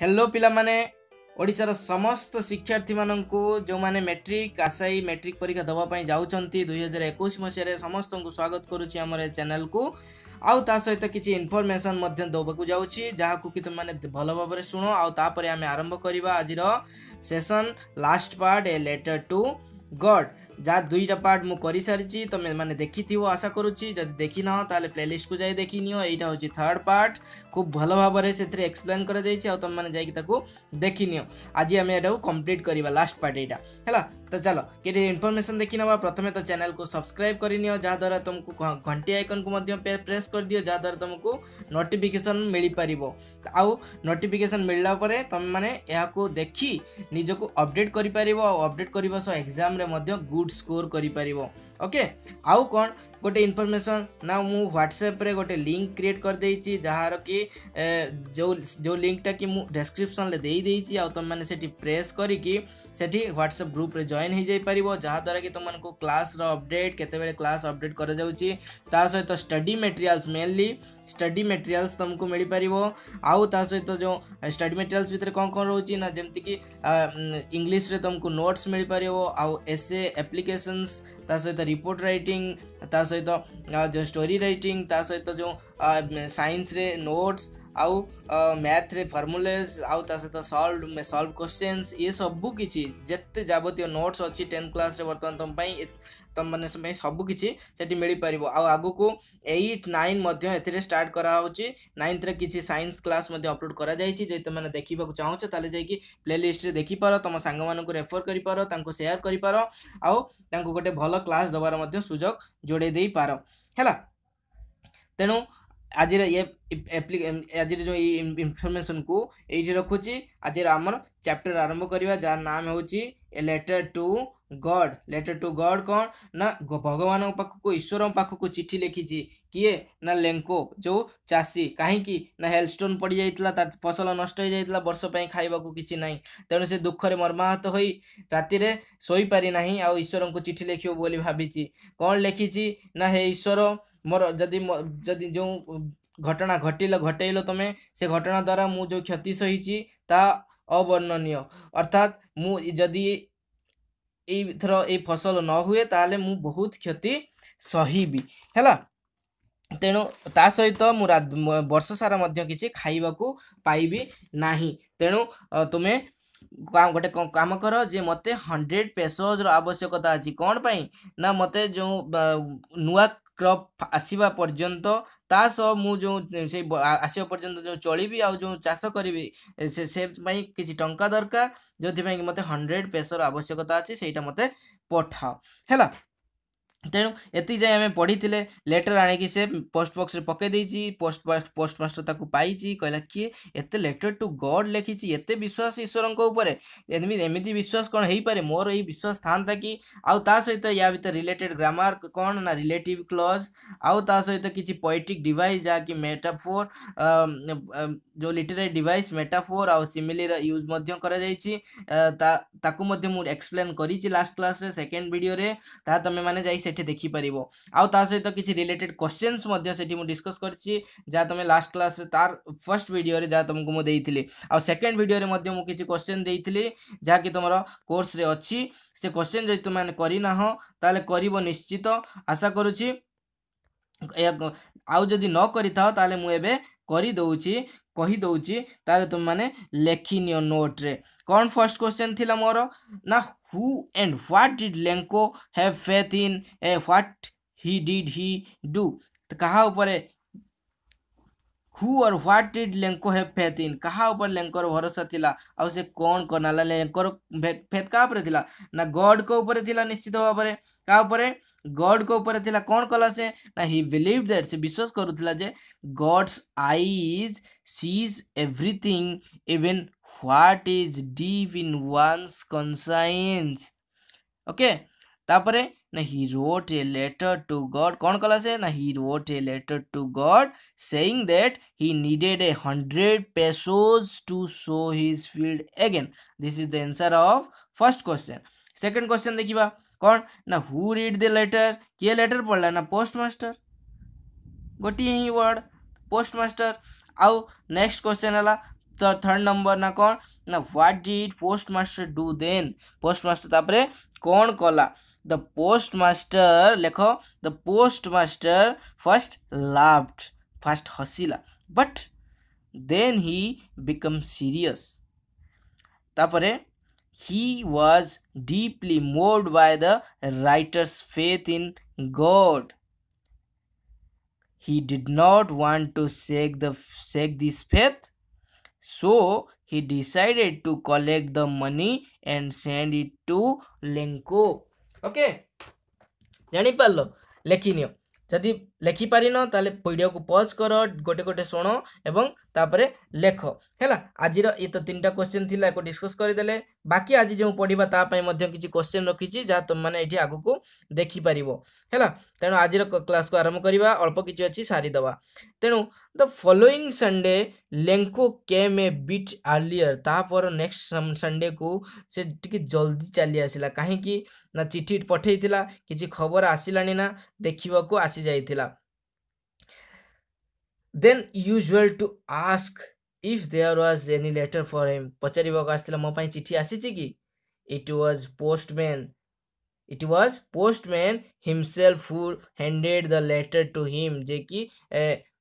Hello पाने समस्त शिक्षार्थी मानू जो मैंने मेट्रिक आशाई मेट्रिक परीक्षा देवाई जाऊँगी दुई हजार एक मसीह समस्त को स्वागत करुच्ची चेल को आउ ता सहित किसी इनफर्मेसन देवाक जहाँ कि तुमने भल भाव में शुण आउतापर आम आरंभ करवा आज session last part A letter to God जहाँ दुईटा पार्ट मुझे सारी तुम मैंने देखी थो आशा करुच्ची जदि देखी ना तो प्लेलीस्ट को जाए देखनी थर्ड पार्ट खूब भल भाव से एक्सप्लेन कर तुमने जाकि देखनी आज आम यू कम्प्लीट कर लास्ट पार्ट यहाँ है तो चलो कि इनफर्मेसन देखने प्रथम तो चैनल को सब्सक्राइब करनी जहाँद्वारा तुमको घंटी आइकन को प्रेस कर दि जहाद्वारा तुमको नोटिफिकेसन मिल पार आउ नोटिफिकेसन मिलला तुमने देखी निजक अपडेट कर अपडेट करने एक्जाम गुड स्कोर कर ओके आउ कौन गोटे इनफर्मेसन ना मुट्सएप्रे गोटे लिंक क्रिएट करदे जार कि जो जो लिंकटा कि डेस्क्रिपन आने से प्रेस करी ह्वाट्सअप ग्रुप जइन हो जापर जहाद्वारा कि तुमको क्लास अबडेट के क्लास अपडेट कर सहित study materials mainly study materials तुमको मिल पार सहित जो स्टडी मेटेरियाल्स भितर कौन कौन रोचे ना जमीक इंग्लीश्रे तुमको नोट्स मिल पार आउ एस एप्लिकेसन सहित ରିପୋର୍ଟ ରାଇଟିଂ ତା ସହିତ ଯେଉଁ ଷ୍ଟୋରି ରାଇଟିଂ ତା ସହିତ ଯେଉଁ ସାଇନ୍ସରେ ନୋଟ୍ସ ଆଉ ମ୍ୟାଥ୍ରେ ଫର୍ମୁଲେସ୍ ଆଉ ତା ସହିତ ସଲ୍ଭ ସଲ୍ଭ କୋଶ୍ଚିନ୍ସ ଏସବୁ କିଛି ଯେତେ ଯାବତୀୟ ନୋଟ୍ସ ଅଛି ଟେନ୍ଥ କ୍ଲାସ୍ରେ ବର୍ତ୍ତମାନ ତୁମ ପାଇଁ ତୁମମାନଙ୍କ ପାଇଁ ସବୁକିଛି ସେଠି ମିଳିପାରିବ ଆଉ ଆଗକୁ ଏଇଟ୍ ନାଇନ୍ ମଧ୍ୟ ଏଥିରେ ଷ୍ଟାର୍ଟ କରାହେଉଛି ନାଇନ୍ଥରେ କିଛି ସାଇନ୍ସ କ୍ଲାସ୍ ମଧ୍ୟ ଅପଲୋଡ଼ କରାଯାଇଛି ଯଦି ତୁମେମାନେ ଦେଖିବାକୁ ଚାହୁଁଛ ତାହେଲେ ଯାଇକି ପ୍ଲେଲିଷ୍ଟରେ ଦେଖିପାର ତୁମ ସାଙ୍ଗମାନଙ୍କୁ ରେଫର କରିପାର ତାଙ୍କୁ ସେୟାର କରିପାର ଆଉ ତାଙ୍କୁ ଗୋଟେ ଭଲ କ୍ଲାସ୍ ଦେବାର ମଧ୍ୟ ସୁଯୋଗ ଯୋଡ଼ାଇ ଦେଇପାର ହେଲା ତେଣୁ आज आज जो इनफर्मेसन को ये रखुच्छी आज आम चैप्टर आरंभ करवा जार नाम हो letter to God letter to God କ'ଣ ନା ଭଗବାନଙ୍କ ପାଖକୁ ଈଶ୍ୱରଙ୍କ ପାଖକୁ ଚିଠି ଲେଖିଛି କିଏ ନା ଲେଙ୍କୋ ଯେଉଁ ଚାଷୀ କାହିଁକି ନା ହେଲ୍ଷ୍ଟୋନ୍ ପଡ଼ିଯାଇଥିଲା ତା ଫସଲ ନଷ୍ଟ ହୋଇଯାଇଥିଲା ବର୍ଷ ପାଇଁ ଖାଇବାକୁ କିଛି ନାହିଁ ତେଣୁ ସେ ଦୁଃଖରେ ମର୍ମାହତ ହୋଇ ରାତିରେ ଶୋଇପାରି ନାହିଁ ଆଉ ଈଶ୍ୱରଙ୍କୁ ଚିଠି ଲେଖିବ ବୋଲି ଭାବିଛି କ'ଣ ଲେଖିଛି ନା ହେ ଈଶ୍ୱର ମୋର ଯଦି ଯଦି ଯେଉଁ ଘଟଣା ଘଟିଲ ଘଟେଇଲ ତୁମେ ସେ ଘଟଣା ଦ୍ୱାରା ମୁଁ ଯେଉଁ କ୍ଷତି ସହିଛି ତାହା ଅବର୍ଣ୍ଣନୀୟ ଅର୍ଥାତ୍ ମୁଁ ଯଦି ଏଇଥର ଏଇ ଫସଲ ନ ହୁଏ ତାହେଲେ ମୁଁ ବହୁତ କ୍ଷତି ସହିବି ହେଲା ତେଣୁ ତା ସହିତ ମୁଁ ବର୍ଷ ସାରା ମଧ୍ୟ କିଛି ଖାଇବାକୁ ପାଇବି ନାହିଁ ତେଣୁ ତୁମେ ଗୋଟେ କାମ କର ଯେ ମୋତେ ହଣ୍ଡ୍ରେଡ଼ ପେସୋଜର ଆବଶ୍ୟକତା ଅଛି କ'ଣ ପାଇଁ ନା ମୋତେ ଯେଉଁ ନୂଆ ক্রপ আসিবা পর্যন্ত ତା ସହ ମୁଁ ଯେଉଁ ସେଇ ଆସିବା ପର୍ଯ୍ୟନ୍ତ ଯେଉଁ ଚଳିବି ଆଉ ଯେଉଁ ଚାଷ କରିବି ସେ ସେ ପାଇଁ କିଛି ଟଙ୍କା ଦରକାର ଯେଉଁଥିପାଇଁ କି ମୋତେ ହଣ୍ଡ୍ରେଡ଼ ପେସର ଆବଶ୍ୟକତା ଅଛି ସେଇଟା ମୋତେ ପଠାଅ ହେଲା ତେଣୁ ଏତିକି ଯାଏଁ ଆମେ ପଢ଼ିଥିଲେ ଲେଟର୍ ଆଣିକି ସେ ପୋଷ୍ଟ ବକ୍ସରେ ପକାଇ ଦେଇଛି ପୋଷ୍ଟ ପୋଷ୍ଟ ମାଷ୍ଟର ତାକୁ ପାଇଛି କହିଲା କିଏ ଏତେ ଲେଟର୍ ଟୁ ଗଡ଼୍ ଲେଖିଛି ଏତେ ବିଶ୍ୱାସ ଈଶ୍ୱରଙ୍କ ଉପରେ ଏମିତି ଏମିତି ବିଶ୍ୱାସ କ'ଣ ହେଇପାରେ ମୋର ଏଇ ବିଶ୍ୱାସ ଥାନ୍ତା କି ଆଉ ତା ସହିତ ୟା ଭିତରେ ରିଲେଟେଡ଼୍ ଗ୍ରାମାର୍ କ'ଣ ନା ରିଲେଟିଭ୍ କ୍ଲଜ୍ ଆଉ ତା ସହିତ କିଛି ପୋଏଟିକ୍ ଡିଭାଇସ୍ ଯାହାକି ମେଟାଫୋର୍ ଯେଉଁ ଲିଟେରାରୀ ଡିଭାଇସ୍ ମେଟାଫୋର୍ ଆଉ ସିମିଲିର ୟୁଜ୍ ମଧ୍ୟ କରାଯାଇଛି ତାକୁ ମଧ୍ୟ ମୁଁ ଏକ୍ସପ୍ଲେନ୍ କରିଛି ଲାଷ୍ଟ କ୍ଲାସ୍ରେ ସେକେଣ୍ଡ ଭିଡ଼ିଓରେ ତାହା ତୁମେମାନେ ଯାଇ देखिपर आहित किसी रिलेटेड क्वेश्चनस डिस्कस कर लास्ट क्लास तार फर्स्ट भिडियो जहाँ तुमको मुझे आकेंड में किसी क्वेश्चन दे जहाँ कि तुम कोर्स अच्छी से क्वेश्चन जो तुमने करना तेल कर निश्चित आशा करुच आदि न करता କରିଦେଉଛି କହିଦେଉଛି ତାହେଲେ ତୁମେମାନେ ଲେଖିନିଅ ନୋଟ୍ରେ କ'ଣ ଫର୍ଷ୍ଟ କ୍ୱେଶ୍ଚନ୍ ଥିଲା ମୋର ନା who and what did Lencho have faith in a what he did he do କାହା ଉପରେ हु और what did Lencho have faith in कहा ऊपर लेंकर भरोसा थिला आ से कौन करनाला लेंकर फेथ का ऊपर थिला ना गॉड को ऊपर थिला निश्चित भाव परे का ऊपर गॉड को ऊपर थिला कौन कला से ना ही बिलीव दैट से विश्वास करू थिला जे God's eyes sees everything even what is deep in one's conscience okay तापरे ना हि रोट ए लेटर टू गड कौन कला से ना हि wrote a letter to God saying that he needed a hundred pesos to sow his field again this is the answer of first question second question देखा कौन ना हू रिड द लेटर किए लेटर पढ़ला ना postmaster गोटे ही word postmaster आउ next question है तो थर्ड नंबर ना कौन ना what did postmaster do then postmaster तापरे कौन कला the postmaster লেখো the postmaster first laughed first হসিলা but then he become serious tapare he was deeply moved by the writer's faith in god he did not want to shake the shake this faith so he decided to collect the money and send it to lenko Okay, Ya ni parlo. Le quino. लेखिपार video को pause कर गोटे गोटे शुण एवं तापर लेख है आज ये तो तीन टाइम क्वेश्चन थी एक डिस्कस करदे बाकी आज जो पढ़ा कि क्वेश्चन रखी जहाँ तुमने ये आग को देखिपार है तेणु आज क्लास को आरंभ करवा अल्प किसी अच्छी सारीदे तेणु the following Sunday Lencho came a bit earlier तापर नेक्स्ट संडे को से टी जल्दी चली आसला कहीं चिठी पठे किसी खबर आसलानी ना देखा को आसी जाता than usual to ask if there was any letter for him ପଚାରିବାକୁ ଆସିଥିଲା ମୋ ପାଇଁ ଚିଠି ଆସିଛି କି it was postman it was postman himself who handed the letter to him ଯେ କି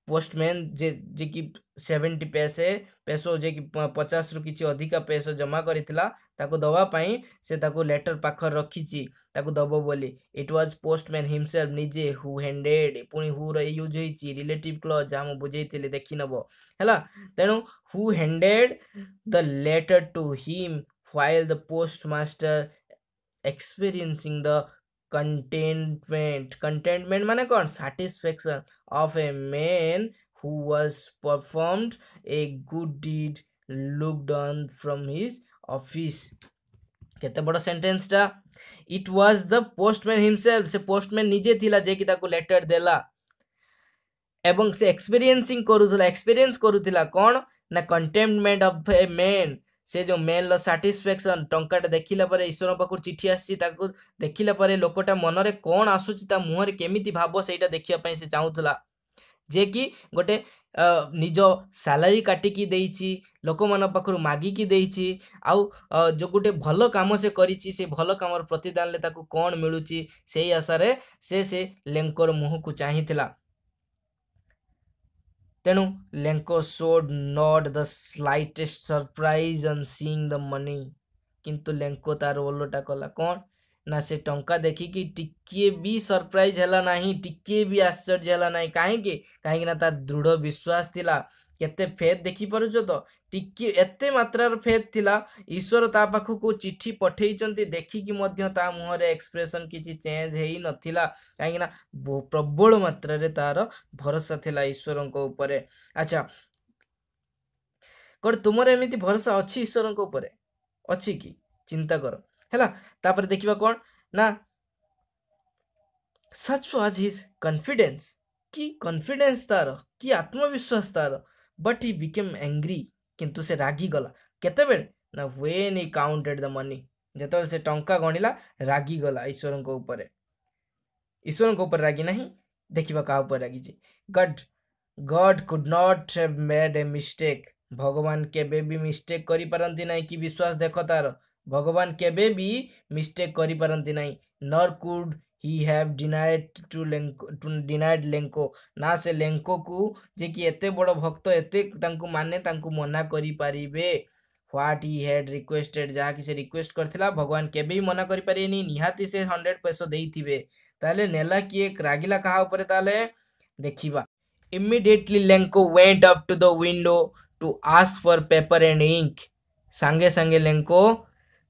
પોસ્ટમેન જે જે କି ସେଭେଣ୍ଟି ପେସେ ପେସୋ ଯେ କି ପଚାଶରୁ କିଛି ଅଧିକା ପେସୋ ଜମା କରିଥିଲା ତାକୁ ଦେବା ପାଇଁ ସେ ତାକୁ ଲେଟର ପାଖରେ ରଖିଛି ତାକୁ ଦେବ ବୋଲି ଇଟ୍ ୱାଜ୍ ପୋଷ୍ଟମ୍ୟାନ୍ ହିମସେଲ୍ଫ ନିଜେ ହୁ ହ୍ୟାଣ୍ଡେଡ୍ ପୁଣି ହୁର ୟୁଜ୍ ହେଇଛି ରିଲେଟିଭ୍ କ୍ଲଜ୍ ଯାହା ମୁଁ ବୁଝେଇଥିଲି ଦେଖିନେବ ହେଲା ତେଣୁ who handed the letter to him while the postmaster experiencing the contentment contentment माने कौन satisfaction of a man who was performed a good deed looked on from his office केते बड़ा सेंटेंस था it was the postman himself से postman निजे थिला जे कि ताको लेटर देला एवं से एक्सपीरियंसिंग करूथला एक्सपीरियंस करूथला कौन ना कंटेंटमेंट ऑफ ए मैन ସେ ଯେଉଁ ମେନ୍ର ସାଟିସ୍ଫ୍ୟାକ୍ସନ୍ ଟଙ୍କାଟା ଦେଖିଲା ପରେ ଈଶ୍ୱରଙ୍କ ପାଖରୁ ଚିଠି ଆସିଛି ତାକୁ ଦେଖିଲା ପରେ ଲୋକଟା ମନରେ କ'ଣ ଆସୁଛି ତା ମୁହଁରେ କେମିତି ଭାବ ସେଇଟା ଦେଖିବା ପାଇଁ ସେ ଚାହୁଁଥିଲା ଯିଏକି ଗୋଟେ ନିଜ ସାଲାରୀ କାଟିକି ଦେଇଛି ଲୋକମାନଙ୍କ ପାଖରୁ ମାଗିକି ଦେଇଛି ଆଉ ଯେଉଁ ଗୋଟେ ଭଲ କାମ ସେ କରିଛି ସେ ଭଲ କାମର ପ୍ରତିଦାନରେ ତାକୁ କ'ଣ ମିଳୁଛି ସେଇ ଆଶାରେ ସେ ସେ ଲେଙ୍କର ମୁହଁକୁ ଚାହିଁଥିଲା ତେଣୁ Lencho showed not the slightest surprise on seeing the money କିନ୍ତୁ ଲେଙ୍କ ତାର ଓଲଟା କଲା କ'ଣ ନା ସେ ଟଙ୍କା ଦେଖିକି ଟିକିଏ ବି ସରପ୍ରାଇଜ୍ ହେଲା ନାହିଁ ଟିକିଏ ବି ଆଶ୍ଚର୍ଯ୍ୟ ହେଲା ନାହିଁ କାହିଁକି କାହିଁକିନା ତାର ଦୃଢ଼ ବିଶ୍ୱାସ ଥିଲା କେତେ ଫେଥ୍ ଦେଖିପାରୁଛ ତ ଟିକିଏ ଏତେ ମାତ୍ରାର ଫେଥ୍ ଥିଲା ଈଶ୍ୱର ତା ପାଖକୁ ଚିଠି ପଠେଇଛନ୍ତି ଦେଖିକି ମଧ୍ୟ ତା ମୁହଁରେ ଏକ୍ସପ୍ରେସନ୍ କିଛି ଚେଞ୍ଜ ହେଇନଥିଲା କାହିଁକିନା ପ୍ରବଳ ମାତ୍ରାରେ ତାର ଭରସା ଥିଲା ଈଶ୍ୱରଙ୍କ ଉପରେ ଆଚ୍ଛା କ'ଣ ତୁମର ଏମିତି ଭରସା ଅଛି ଈଶ୍ୱରଙ୍କ ଉପରେ ଅଛି କି ଚିନ୍ତା କର ହେଲା ତାପରେ ଦେଖିବା କ'ଣ ନା ସଚ୍ ୱାଜ୍ ହିଜ୍ କନଫିଡେନ୍ସ କି କନଫିଡେନ୍ସ ତାର କି ଆତ୍ମବିଶ୍ୱାସ ତାର बट ही विकेम एंग्री किंतु से रागिगला केत ना when he counted the money जत टा गणिला रागिगला ईश्वर ईश्वर रागि ना देखा क्या रागिचे God God could not have made a mistake भगवान के मिस्टेक कर पारती ना कि विश्वास देख तार भगवान के मिस्टेक कर पारती ना nor could he have denied to Lencho to denied Lencho ना से लेंको को जे कि एते बड़ भक्त एते माने तांकू मना करी ह्वाट ही हैड रिक्वेस्टेड जहाँ कि से रिक्वेस्ट करथिला भगवान केबे भी मना करी पारेनी निहाती से 100 पैसो देइथिबे ताले नेला किए रागिला कहा ऊपर ताले देखिबा immediately Lencho went up to the window to ask for paper and ink संगे संगे लेंको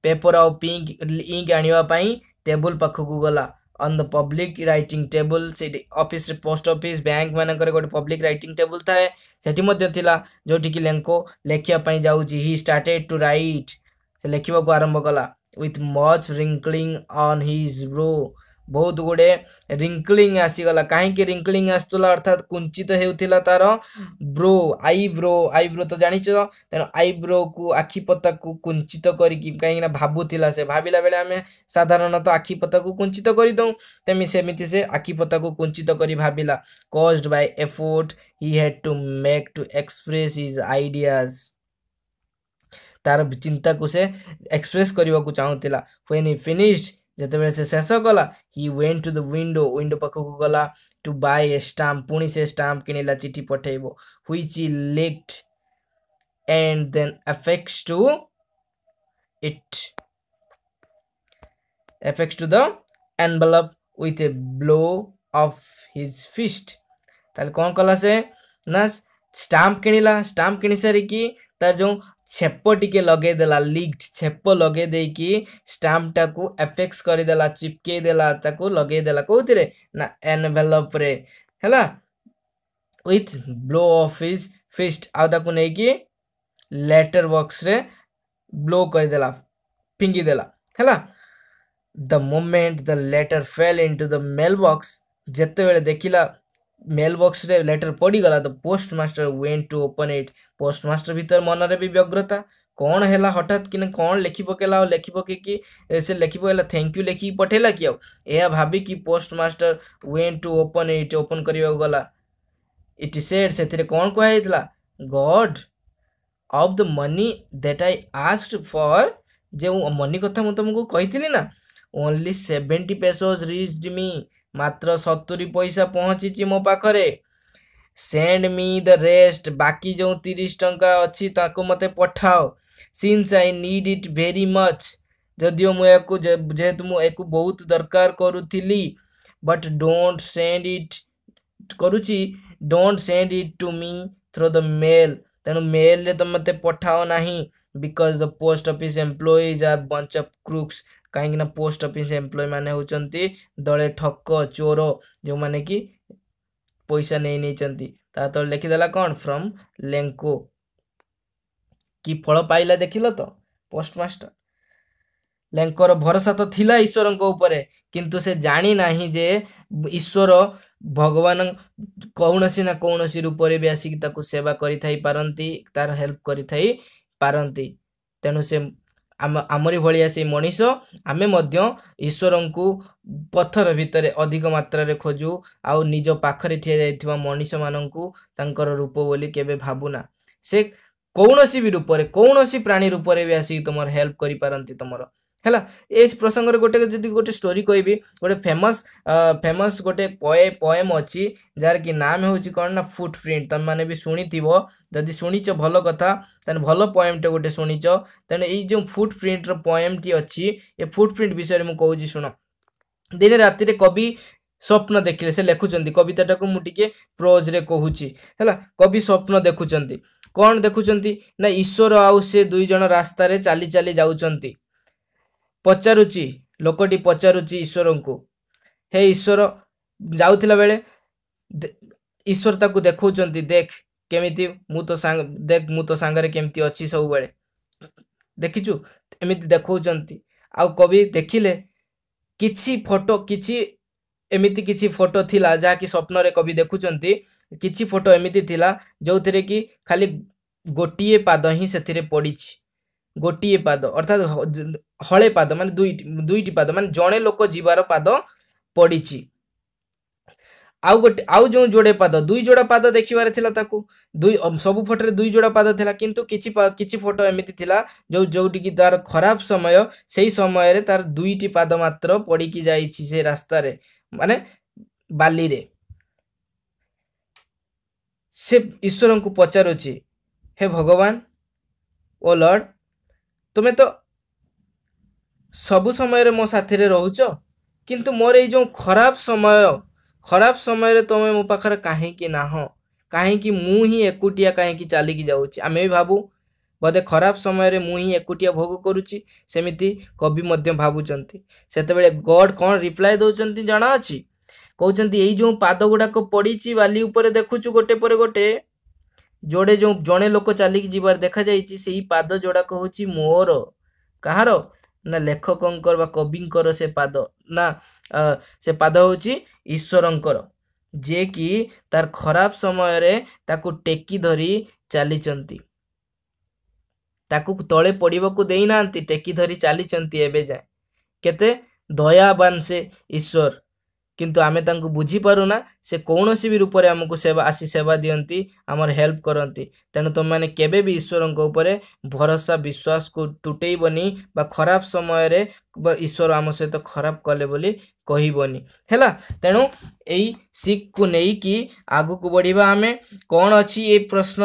पेपर आउ पिंक इंक आने टेबुल पाखक गला on the public writing table से अफिस पोस्ट ऑफिस बैंक मानक गोटे पब्लिक रईटिंग टेबुल थाए से जोटि कि लेखापी जाऊँच हि स्टार्टेड टू रईट से लेखक आरंभ कला with much wrinkling on his brow ବହୁତ ଗୁଡ଼ିଏ ରିଙ୍କଲିଂ ଆସିଗଲା କାହିଁକି ରିଙ୍କଲିଂ ଆସୁଥିଲା ଅର୍ଥାତ୍ କୁଞ୍ଚିତ ହେଉଥିଲା ତାର ବ୍ରୋ ଆଇବ୍ରୋ ଆଇବ୍ରୋ ତ ଜାଣିଛ ତେଣୁ ଆଇବ୍ରୋକୁ ଆଖି ପତାକୁ କୁଞ୍ଚିତ କରିକି କାହିଁକିନା ଭାବୁଥିଲା ସେ ଭାବିଲା ବେଳେ ଆମେ ସାଧାରଣତଃ ଆଖି ପତାକୁ କୁଞ୍ଚିତ କରିଦେଉ ତେମି ସେମିତି ସେ ଆଖି ପତାକୁ କୁଞ୍ଚିତ କରି ଭାବିଲା caused by effort he had to make to express his ideas ତାର ଚିନ୍ତାକୁ ସେ ଏକ୍ସପ୍ରେସ୍ କରିବାକୁ ଚାହୁଁଥିଲା ହ୍ୱେନ୍ ହି ଫିନିଶ୍ଡ ଯେତେବେଳେ ସେ ଶେଷ କଲା he went to the window window ପାଖକୁ ଗଲା ଟୁ ବାଏ ଏ ଷ୍ଟାମ୍ପ ପୁଣି ସେ ଷ୍ଟାମ୍ପ କିଣିଲା ଚିଠି ପଠାଇବ which he licked and then affix to it affects to the envelope with a blow of his fist তাহলে কোন কলা সে না স্টাম্প কিনিলা স্টাম্প কিনি সারিকি তার যে छेप टी लगेदे लिक्ड छेप लगे स्टाम्प टाक एफेक्स करदेला चिपकेदेला लगेदेला कौन ना एनभेलप है with blow of his fist आउ नहीं लेटर बक्स रे ब्लो करदेला फिंगीदेला है the moment the letter fell into the mail box जिते बड़े देखला मेल बक्स रे लेटर पड़गला the post went to open it postmaster ଭିତରେ ମନରେ ବି ବ୍ୟଗ୍ରତା କ'ଣ ହେଲା ହଠାତ୍ କିନା କ'ଣ ଲେଖି ପକେଇଲା ଆଉ ଲେଖି ପକେଇକି ସେ ଲେଖି ପକେଇଲା ଥ୍ୟାଙ୍କ ୟୁ ଲେଖିକି ପଠେଇଲା କି ଆଉ ଏହା ଭାବିକି postmaster went to open it open କରିବାକୁ ଗଲା ଇଟ୍ ସେଡ୍ ସେଥିରେ କ'ଣ କୁହାଯାଇଥିଲା God of the money that I asked for ଯେଉଁ ମନି କଥା ମୁଁ ତୁମକୁ କହିଥିଲି ନା ଓନ୍ଲି ସେଭେଣ୍ଟି ପେସୋଜ୍ ରିଚ୍ଡ ମି ମାତ୍ର ସତୁରି ପଇସା ପହଞ୍ଚିଛି ମୋ ପାଖରେ ସେଣ୍ଡ ମି ଦ ରେଷ୍ଟ ବାକି ଯେଉଁ ତିରିଶ ଟଙ୍କା ଅଛି ତାକୁ ମୋତେ ପଠାଅ since I need it very much ଯଦିଓ ମୁଁ ଏହାକୁ ଯେହେତୁ ମୁଁ ଏହାକୁ ବହୁତ ଦରକାର କରୁଥିଲି ବଟ୍ ଡୋଣ୍ଟ ସେଣ୍ଡ ଇଟ୍ କରୁଛି don't send it to me through the mail ତେଣୁ ମେଲ୍ରେ ତ ମୋତେ ପଠାଅ ନାହିଁ because the post office employees are bunch of crooks କାହିଁକିନା ପୋଷ୍ଟ ଅଫିସ୍ ଏମ୍ପ୍ଲଇମାନେ ହେଉଛନ୍ତି ଦଳେ ଠକ ଚୋର ଯେଉଁମାନେ କି ପଇସା ନେଇ ନେଇଛନ୍ତି ତା ତଳେ ଲେଖିଦେଲା କ'ଣ ଫ୍ରମ୍ ଲେଙ୍କୋ କି ଫଳ ପାଇଲା ଦେଖିଲ ତ ପୋଷ୍ଟମାଷ୍ଟର ଲେଙ୍କର ଭରସା ତ ଥିଲା ଈଶ୍ୱରଙ୍କ ଉପରେ କିନ୍ତୁ ସେ ଜାଣିନାହିଁ ଯେ ଈଶ୍ୱର ଭଗବାନ କୌଣସି ନା କୌଣସି ରୂପରେ ବି ଆସିକି ତାକୁ ସେବା କରିଥାଇ ପାରନ୍ତି ତାର ହେଲ୍ପ କରିଥାଇ ପାରନ୍ତି ତେଣୁ ସେ ଆମ ଆମରି ଭଳିଆ ସେଇ ମଣିଷ ଆମେ ମଧ୍ୟ ଈଶ୍ୱରଙ୍କୁ ପଥର ଭିତରେ ଅଧିକ ମାତ୍ରାରେ ଖୋଜୁ ଆଉ ନିଜ ପାଖରେ ଠିଆ ଯାଇଥିବା ମଣିଷମାନଙ୍କୁ ତାଙ୍କର ରୂପ ବୋଲି କେବେ ଭାବୁନା ସେ କୌଣସି ବି ରୂପରେ କୌଣସି ପ୍ରାଣୀ ରୂପରେ ବି ଆସିକି ତୁମର ହେଲ୍ପ କରିପାରନ୍ତି ତୁମର ହେଲା ଏ ପ୍ରସଙ୍ଗରେ ଗୋଟେ ଯଦି ଗୋଟେ ଷ୍ଟୋରି କହିବି ଗୋଟେ ଫେମସ୍ ଫେମସ୍ ଗୋଟେ ପଏ ପଏମ୍ ଅଛି ଯାହାରକି ନାମ ହେଉଛି କ'ଣ ନା ଫୁଟ୍ ପ୍ରିଣ୍ଟ ତମେମାନେ ବି ଶୁଣିଥିବ ଯଦି ଶୁଣିଛ ଭଲ କଥା ତାହେଲେ ଭଲ ପଏମ୍ଟେ ଗୋଟେ ଶୁଣିଛ ତେଣୁ ଏଇ ଯେଉଁ ଫୁଟ୍ ପ୍ରିଣ୍ଟର ପଏମ୍ଟି ଅଛି ଏ ଫୁଟ୍ ପ୍ରିଣ୍ଟ ବିଷୟରେ ମୁଁ କହୁଛି ଶୁଣ ଦିନେ ରାତିରେ କବି ସ୍ୱପ୍ନ ଦେଖିଲେ ସେ ଲେଖୁଛନ୍ତି କବିତାଟାକୁ ମୁଁ ଟିକେ ପ୍ରୋଜ୍ରେ କହୁଛି ହେଲା କବି ସ୍ୱପ୍ନ ଦେଖୁଛନ୍ତି କ'ଣ ଦେଖୁଛନ୍ତି ନା ଈଶ୍ୱର ଆଉ ସେ ଦୁଇ ଜଣ ରାସ୍ତାରେ ଚାଲି ଚାଲି ଯାଉଛନ୍ତି ପଚାରୁଛି ଲୋକଟି ପଚାରୁଛି ଈଶ୍ୱରଙ୍କୁ ହେ ଈଶ୍ୱର ଯାଉଥିଲା ବେଳେ ଈଶ୍ୱର ତାକୁ ଦେଖାଉଛନ୍ତି ଦେଖ କେମିତି ମୁଁ ତୋ ସାଙ୍ଗ ଦେଖ ମୁଁ ତୋ ସାଙ୍ଗରେ କେମିତି ଅଛି ସବୁବେଳେ ଦେଖିଛୁ ଏମିତି ଦେଖାଉଛନ୍ତି ଆଉ କବି ଦେଖିଲେ କିଛି ଫଟୋ କିଛି ଏମିତି କିଛି ଫଟୋ ଥିଲା ଯାହାକି ସ୍ୱପ୍ନରେ କବି ଦେଖୁଛନ୍ତି କିଛି ଫଟୋ ଏମିତି ଥିଲା ଯେଉଁଥିରେ କି ଖାଲି ଗୋଟିଏ ପାଦ ହିଁ ସେଥିରେ ପଡ଼ିଛି ଗୋଟିଏ ପାଦ ଅର୍ଥାତ୍ ହଳେ ପାଦ ମାନେ ଦୁଇଟି ଦୁଇଟି ପାଦ ମାନେ ଜଣେ ଲୋକ ଯିବାର ପାଦ ପଡ଼ିଛି ଆଉ ଗୋଟେ ଆଉ ଯେଉଁ ଯୋଡ଼େ ପାଦ ଦୁଇ ଯୋଡ଼ା ପାଦ ଦେଖିବାର ଥିଲା ତାକୁ ଦୁଇ ସବୁ ଫଟୋରେ ଦୁଇ ଯୋଡ଼ା ପାଦ ଥିଲା କିନ୍ତୁ କିଛି କିଛି ଫଟୋ ଏମିତି ଥିଲା ଯେଉଁ ଯେଉଁଠିକି ତାର ଖରାପ ସମୟ ସେଇ ସମୟରେ ତାର ଦୁଇଟି ପାଦ ମାତ୍ର ପଡ଼ିକି ଯାଇଛି ସେ ରାସ୍ତାରେ ମାନେ ବାଲିରେ ସେ ଈଶ୍ୱରଙ୍କୁ ପଚାରୁଛି ହେ ଭଗବାନ ଓ ଲର୍ଡ଼ ତୁମେ ତ ସବୁ ସମୟରେ ମୋ ସାଥିରେ ରହୁଛ କିନ୍ତୁ ମୋର ଏଇ ଯେଉଁ ଖରାପ ସମୟ ଖରାପ ସମୟରେ ତୁମେ ମୋ ପାଖରେ କାହିଁକି ନାହଁ କାହିଁକି ମୁଁ ହିଁ ଏକୁଟିଆ କାହିଁକି ଚାଲିକି ଯାଉଛି ଆମେ ବି ଭାବୁ ବୋଧେ ଖରାପ ସମୟରେ ମୁଁ ହିଁ ଏକୁଟିଆ ଭୋଗ କରୁଛି ସେମିତି କବି ମଧ୍ୟ ଭାବୁଛନ୍ତି ସେତେବେଳେ ଗଡ଼୍ କ'ଣ ରିପ୍ଲାଏ ଦେଉଛନ୍ତି ଜଣାଅଛି କହୁଛନ୍ତି ଏଇ ଯେଉଁ ପାଦ ଗୁଡ଼ାକ ପଡ଼ିଛି ବାଲି ଉପରେ ଦେଖୁଛୁ ଗୋଟେ ପରେ ଗୋଟେ ଯୋଡ଼େ ଯେଉଁ ଜଣେ ଲୋକ ଚାଲିକି ଯିବାର ଦେଖାଯାଇଛି ସେଇ ପାଦ ଯୋଡ଼ାକ ହେଉଛି ମୋର କାହାର ନା ଲେଖକଙ୍କର ବା କବିଙ୍କର ସେ ପାଦ ନା ସେ ପାଦ ହେଉଛି ଈଶ୍ୱରଙ୍କର ଯିଏକି ତାର ଖରାପ ସମୟରେ ତାକୁ ଟେକି ଧରି ଚାଲିଛନ୍ତି ତାକୁ ତଳେ ପଡ଼ିବାକୁ ଦେଇନାହାନ୍ତି ଟେକି ଧରି ଚାଲିଛନ୍ତି ଏବେ ଯାଏଁ କେତେ ଦୟାବାନ ସେ ଈଶ୍ୱର କିନ୍ତୁ ଆମେ ତାଙ୍କୁ ବୁଝିପାରୁନା ସେ କୌଣସି ବି ରୂପରେ ଆମକୁ ସେବା ଆସି ସେବା ଦିଅନ୍ତି ଆମର ହେଲ୍ପ କରନ୍ତି ତେଣୁ ତୁମେମାନେ କେବେ ବି ଈଶ୍ୱରଙ୍କ ଉପରେ ଭରସା ବିଶ୍ୱାସକୁ ତୁଟେଇବନି ବା ଖରାପ ସମୟରେ ବା ଈଶ୍ୱର ଆମ ସହିତ ଖରାପ କଲେ ବୋଲି କହିବନି ହେଲା ତେଣୁ ଏଇ ଶିଖକୁ ନେଇକି ଆଗକୁ ବଢ଼ିବା ଆମେ କ'ଣ ଅଛି ଏ ପ୍ରଶ୍ନ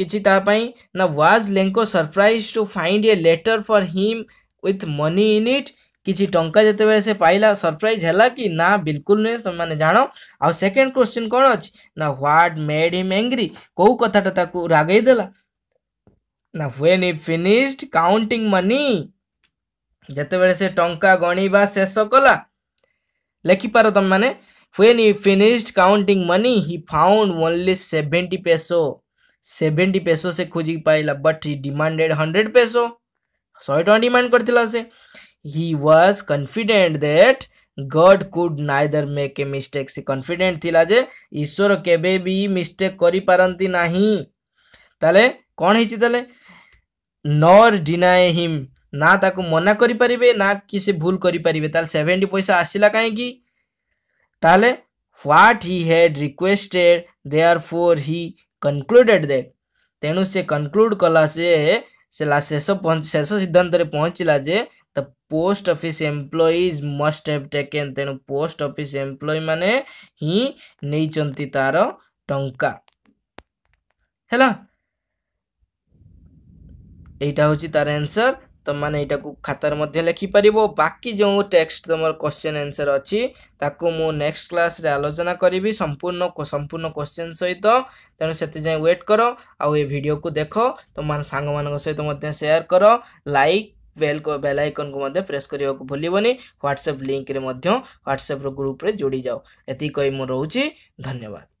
କିଛି ତା ପାଇଁ ନା was Lencho surprise to find a letter for him with money in it किसी टाइम जिते से पाइला सरप्राइज है कि ना बिल्कुल नुहे तुम्हें जान आउ सेकेंड क्वेश्चन कौन अच्छे ना ह्वाट मेड हिम एंग्री कौ कथाटा रागईदेला ना when he finished counting money जितेबले से टा गणवा शेष कला लेखिपार तुम मैंने when he finished counting money he found only seventy pesos seventy pesos से खोजिक पाइला but he demanded hundred pesos शहे टाँह डिमाण कर he was confident that God could neither make a mistake सी कन्फिडेंट थी जे ईश्वर केबे भी मिस्टेक करि पारंती नाही ताले कौन हिची ताले नॉर डिनाय हिम ना ताकू मना करि परिबे ना किसी भूल करि परिबे ताले 70 पैसा आसला कहीं ताले what he had requested therefore he concluded that तेणु से कनक्लूड कला से शेष शेष सिद्धांत रे जे post office employees must have taken ତେଣୁ ପୋଷ୍ଟ ଅଫିସ୍ ଏମ୍ପ୍ଲୟିମାନେ ହିଁ ନେଇଛନ୍ତି ତା'ର ଟଙ୍କା ହେଲା ଏଇଟା ହେଉଛି ତା'ର ଆନ୍ସର୍ ତୁମମାନେ ଏଇଟାକୁ ଖାତାରେ ମଧ୍ୟ ଲେଖିପାରିବ ବାକି ଯେଉଁ ଟେକ୍ସଟ ତୁମର କ୍ୱେଶ୍ଚନ୍ ଆନ୍ସର୍ ଅଛି ତାକୁ ମୁଁ ନେକ୍ସଟ କ୍ଲାସ୍ରେ ଆଲୋଚନା କରିବି ସମ୍ପୂର୍ଣ୍ଣ ସମ୍ପୂର୍ଣ୍ଣ କ୍ୱେଶ୍ଚନ୍ ସହିତ ତେଣୁ ସେଥିପାଇଁ ୱେଟ୍ କର ଆଉ ଏ ଭିଡ଼ିଓକୁ ଦେଖ ତୁମମାନେ ସାଙ୍ଗମାନଙ୍କ ସହିତ ମଧ୍ୟ ସେୟାର କର ଲାଇକ୍ बेल को बेल आइकन को प्रेस करने को भूलबनी ह्वाट्सअप लिंक में ग्रुप ग्रुप्रे जोड़ी जाओ ये मुझे धन्यवाद